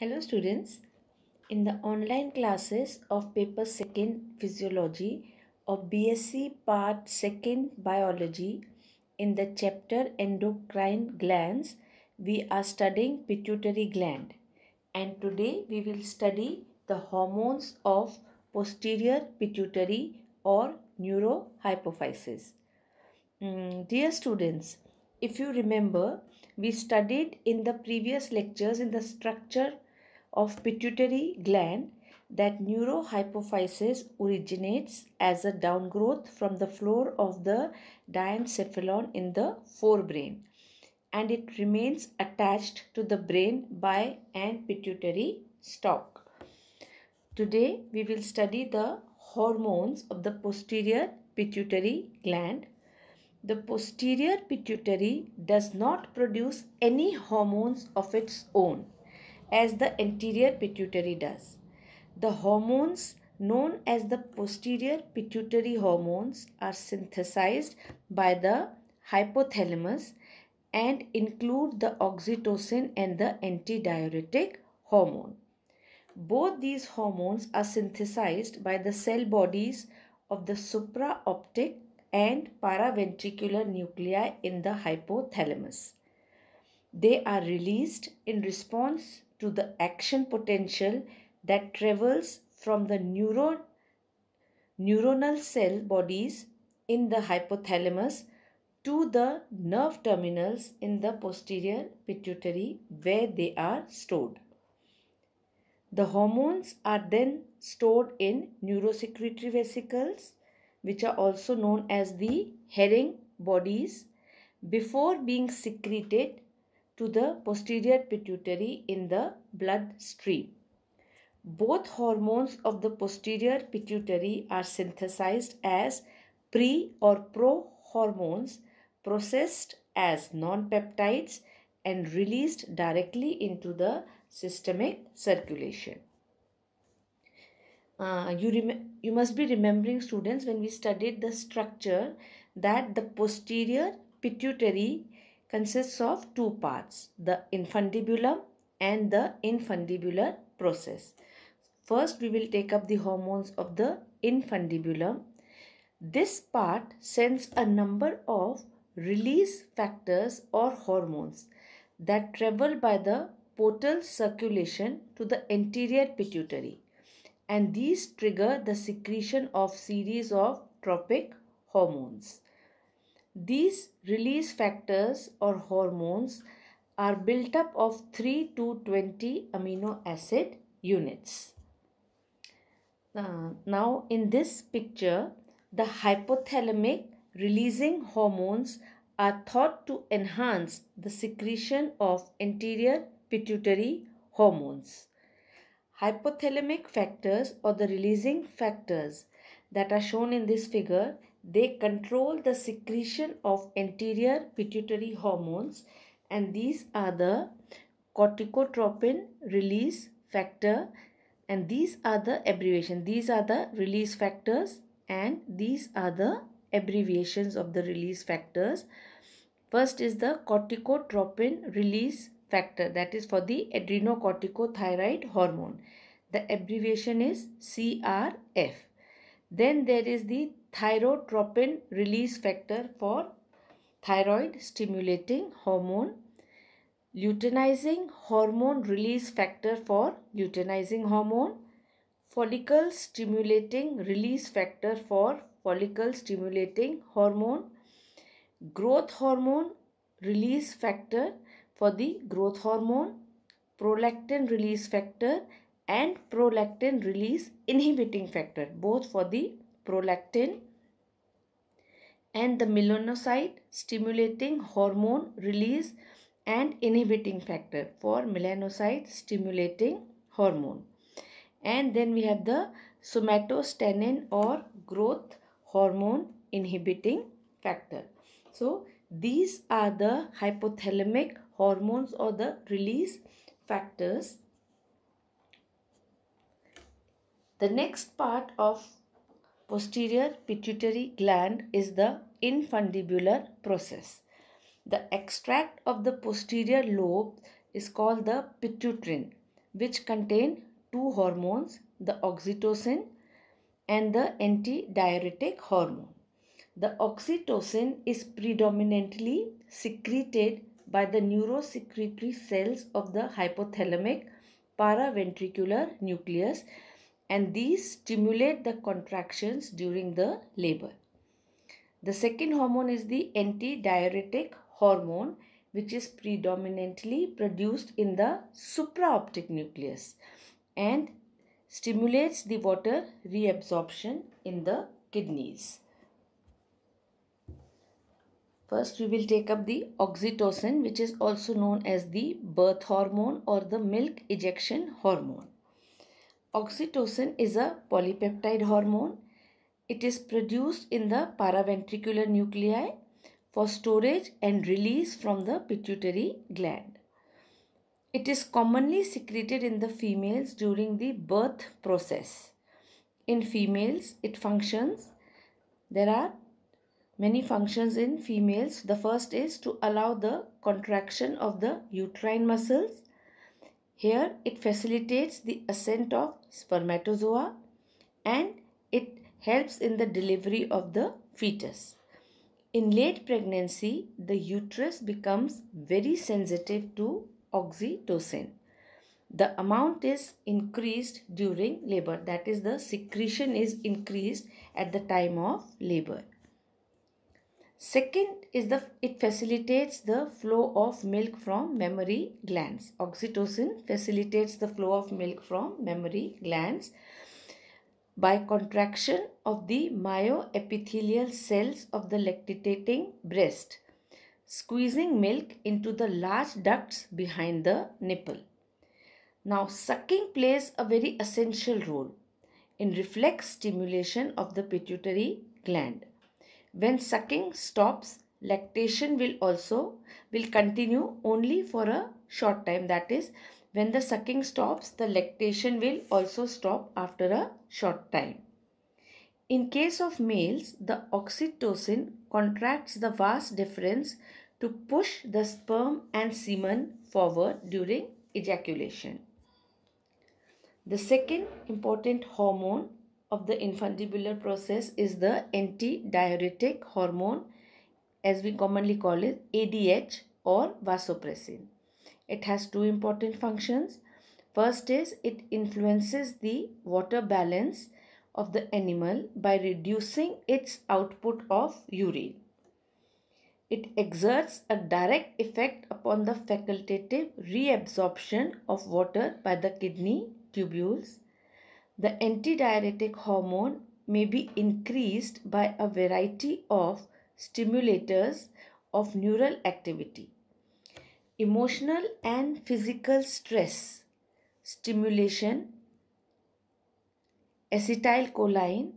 Hello students. In the online classes of paper 2nd Physiology of BSc part 2nd Biology in the chapter Endocrine Glands we are studying pituitary gland and today we will study the hormones of posterior pituitary or neurohypophysis. Mm, dear students, if you remember, we studied in the previous lectures in the structure of pituitary gland that neurohypophysis originates as a downgrowth from the floor of the diencephalon in the forebrain and it remains attached to the brain by an pituitary stalk. Today we will study the hormones of the posterior pituitary gland. The posterior pituitary does not produce any hormones of its own as the anterior pituitary does. The hormones known as the posterior pituitary hormones are synthesized by the hypothalamus and include the oxytocin and the antidiuretic hormone. Both these hormones are synthesized by the cell bodies of the supraoptic and paraventricular nuclei in the hypothalamus. They are released in response to the action potential that travels from the neuro, neuronal cell bodies in the hypothalamus to the nerve terminals in the posterior pituitary where they are stored. The hormones are then stored in neurosecretory vesicles which are also known as the herring bodies before being secreted to the posterior pituitary in the blood stream. Both hormones of the posterior pituitary are synthesized as pre or pro hormones processed as non-peptides and released directly into the systemic circulation. Uh, you, you must be remembering students when we studied the structure that the posterior pituitary consists of two parts, the infundibulum and the infundibular process. First, we will take up the hormones of the infundibulum. This part sends a number of release factors or hormones that travel by the portal circulation to the anterior pituitary and these trigger the secretion of series of tropic hormones. These release factors or hormones are built up of 3 to 20 amino acid units. Uh, now in this picture, the hypothalamic releasing hormones are thought to enhance the secretion of anterior pituitary hormones. Hypothalamic factors or the releasing factors that are shown in this figure they control the secretion of anterior pituitary hormones and these are the corticotropin release factor and these are the abbreviation. These are the release factors and these are the abbreviations of the release factors. First is the corticotropin release factor that is for the adrenocorticothyroid hormone. The abbreviation is CRF. Then there is the thyrotropin release factor for thyroid stimulating hormone, luteinizing hormone release factor for luteinizing hormone, follicle stimulating release factor for follicle stimulating hormone, growth hormone release factor for the growth hormone, prolactin release factor and prolactin release inhibiting factor both for the prolactin and the melanocyte stimulating hormone release and inhibiting factor for melanocyte stimulating hormone and then we have the somatostatin or growth hormone inhibiting factor so these are the hypothalamic hormones or the release factors The next part of posterior pituitary gland is the infundibular process. The extract of the posterior lobe is called the pituitrin which contain two hormones the oxytocin and the antidiuretic hormone. The oxytocin is predominantly secreted by the neurosecretory cells of the hypothalamic paraventricular nucleus and these stimulate the contractions during the labor. The second hormone is the antidiuretic hormone which is predominantly produced in the supraoptic nucleus and stimulates the water reabsorption in the kidneys. First, we will take up the oxytocin, which is also known as the birth hormone or the milk ejection hormone. Oxytocin is a polypeptide hormone. It is produced in the paraventricular nuclei for storage and release from the pituitary gland. It is commonly secreted in the females during the birth process. In females, it functions. There are many functions in females. The first is to allow the contraction of the uterine muscles. Here it facilitates the ascent of spermatozoa and it helps in the delivery of the fetus. In late pregnancy, the uterus becomes very sensitive to oxytocin. The amount is increased during labor, that is, the secretion is increased at the time of labor. Second is the it facilitates the flow of milk from mammary glands. Oxytocin facilitates the flow of milk from mammary glands by contraction of the myoepithelial cells of the lactating breast, squeezing milk into the large ducts behind the nipple. Now, sucking plays a very essential role in reflex stimulation of the pituitary gland. When sucking stops, lactation will also will continue only for a short time that is when the sucking stops the lactation will also stop after a short time in case of males the oxytocin contracts the vas deferens to push the sperm and semen forward during ejaculation the second important hormone of the infundibular process is the antidiuretic hormone as we commonly call it ADH or vasopressin. It has two important functions. First is it influences the water balance of the animal by reducing its output of urine. It exerts a direct effect upon the facultative reabsorption of water by the kidney tubules. The antidiuretic hormone may be increased by a variety of stimulators of neural activity. Emotional and physical stress, stimulation, acetylcholine,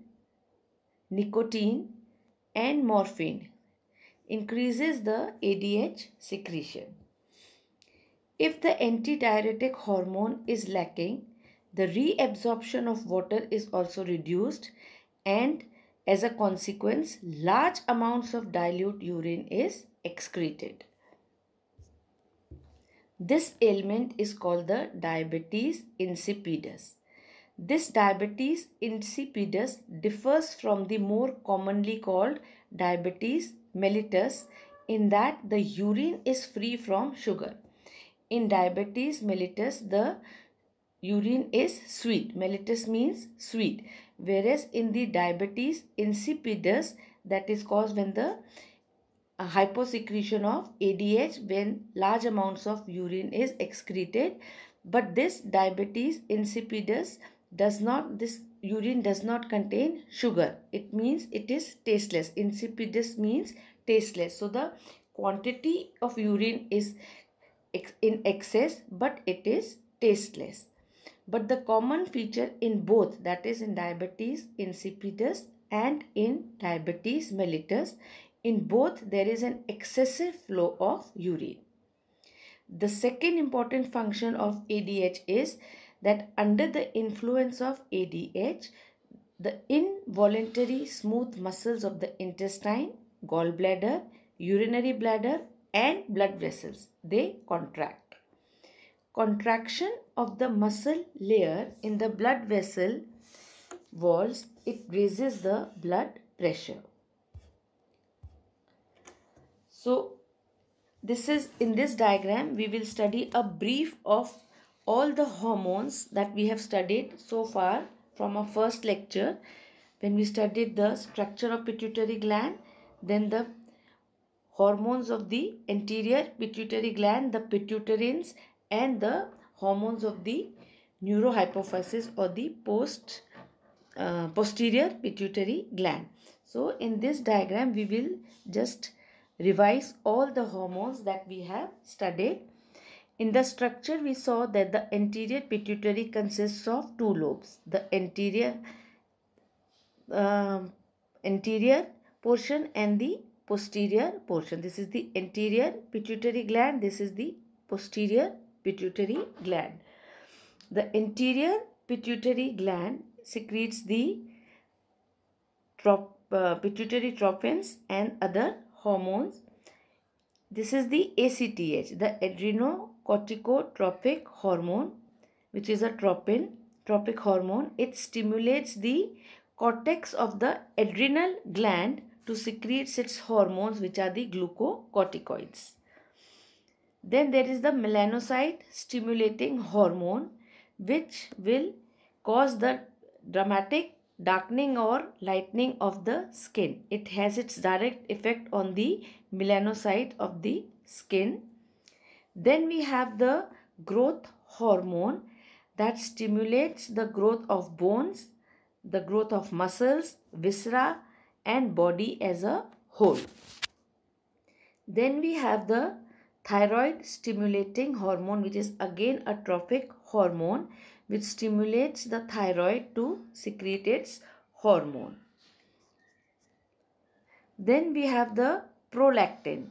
nicotine, and morphine increases the ADH secretion. If the antidiuretic hormone is lacking, the reabsorption of water is also reduced and as a consequence, large amounts of dilute urine is excreted. This ailment is called the diabetes insipidus. This diabetes insipidus differs from the more commonly called diabetes mellitus in that the urine is free from sugar. In diabetes mellitus, the urine is sweet. Mellitus means sweet. Whereas in the diabetes insipidus, that is caused when the uh, hyposecretion of ADH when large amounts of urine is excreted. But this diabetes insipidus does not, this urine does not contain sugar. It means it is tasteless. Insipidus means tasteless. So the quantity of urine is in excess but it is tasteless. But the common feature in both, that is in diabetes insipidus and in diabetes mellitus, in both there is an excessive flow of urine. The second important function of ADH is that under the influence of ADH, the involuntary smooth muscles of the intestine, gallbladder, urinary bladder and blood vessels, they contract. Contraction of the muscle layer in the blood vessel walls, it raises the blood pressure. So, this is in this diagram we will study a brief of all the hormones that we have studied so far from our first lecture when we studied the structure of pituitary gland then the hormones of the anterior pituitary gland the pituitarines and the hormones of the neurohypophysis or the post uh, posterior pituitary gland. So in this diagram we will just revise all the hormones that we have studied. In the structure we saw that the anterior pituitary consists of two lobes. The anterior uh, anterior portion and the posterior portion. This is the anterior pituitary gland. This is the posterior pituitary gland. The anterior pituitary gland secretes the trop, uh, pituitary tropins and other hormones. This is the ACTH, the adrenocorticotropic hormone, which is a tropin, tropic hormone. It stimulates the cortex of the adrenal gland to secrete its hormones, which are the glucocorticoids. Then there is the melanocyte stimulating hormone which will cause the dramatic darkening or lightening of the skin. It has its direct effect on the melanocyte of the skin. Then we have the growth hormone that stimulates the growth of bones, the growth of muscles, viscera and body as a whole. Then we have the thyroid stimulating hormone which is again a trophic hormone which stimulates the thyroid to secrete its hormone. Then we have the prolactin.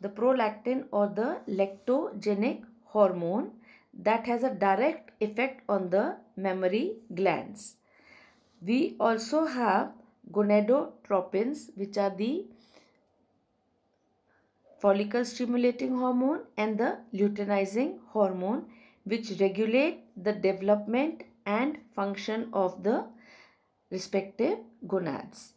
The prolactin or the lectogenic hormone that has a direct effect on the mammary glands. We also have gonadotropins which are the follicle stimulating hormone and the luteinizing hormone which regulate the development and function of the respective gonads.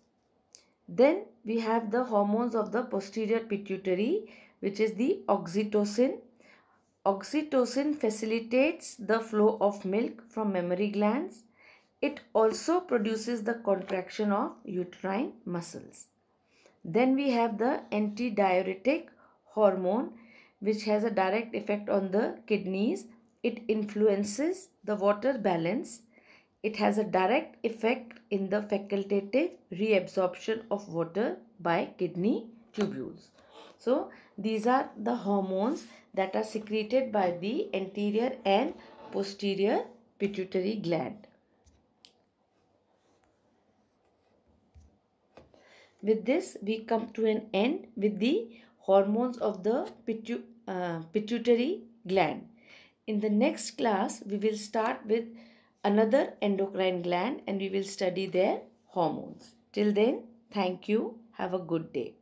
Then we have the hormones of the posterior pituitary which is the oxytocin. Oxytocin facilitates the flow of milk from mammary glands. It also produces the contraction of uterine muscles. Then we have the antidiuretic hormone which has a direct effect on the kidneys. It influences the water balance. It has a direct effect in the facultative reabsorption of water by kidney tubules. So, these are the hormones that are secreted by the anterior and posterior pituitary gland. With this, we come to an end with the hormones of the pitu uh, pituitary gland. In the next class, we will start with another endocrine gland and we will study their hormones. Till then, thank you. Have a good day.